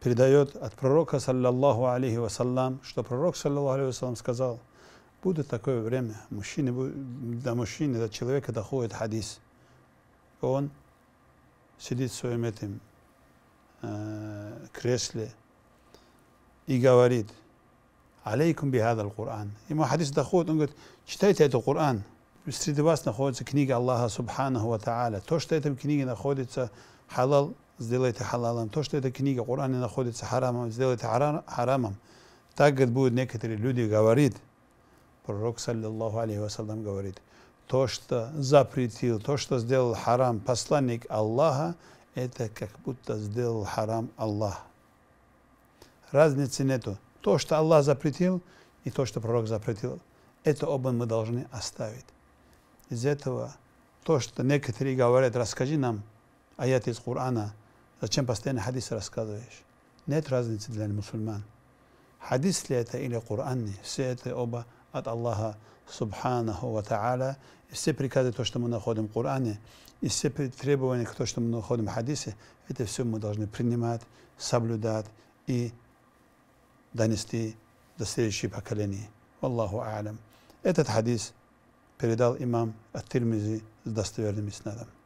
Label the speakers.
Speaker 1: передает от пророка, саллиллаху алейхи вассалам, что пророк, саллиллаху алейхи вассалам, сказал, будет такое время, мужчины, до мужчины, до человека доходит хадис. Он сидит в своем этом э, кресле и говорит, алейкум бихад аль-Кур'ан. Ему хадис доходит, он говорит, читайте этот Кур'ан. Среди вас находится книга Аллаха Субханаху Ва Та'аля. То, что в этой книге находится, халал сделайте халалом. То, что эта книга Коране находится харамом, сделайте харамом. Так, говорит, будут некоторые люди говорить, пророк, саллиллаху алейхи вассалам, говорит, то, что запретил, то, что сделал харам посланник Аллаха, это как будто сделал харам Аллах. Разницы нету. То, что Аллах запретил, и то, что пророк запретил, это оба мы должны оставить. Из этого то, что некоторые говорят, расскажи нам аят из Корана – Зачем постоянно хадис рассказываешь? Нет разницы для мусульман. Хадис ли это или Коран, все это оба от Аллаха Субханаху Ва Та'аля. Все приказы, то, что мы находим в Коране, и все требования, то, что мы находим в хадисе, это все мы должны принимать, соблюдать и донести до следующих поколений. Аллаху Алям. Этот хадис передал имам Ат-Тирмизи с достоверным иснадом.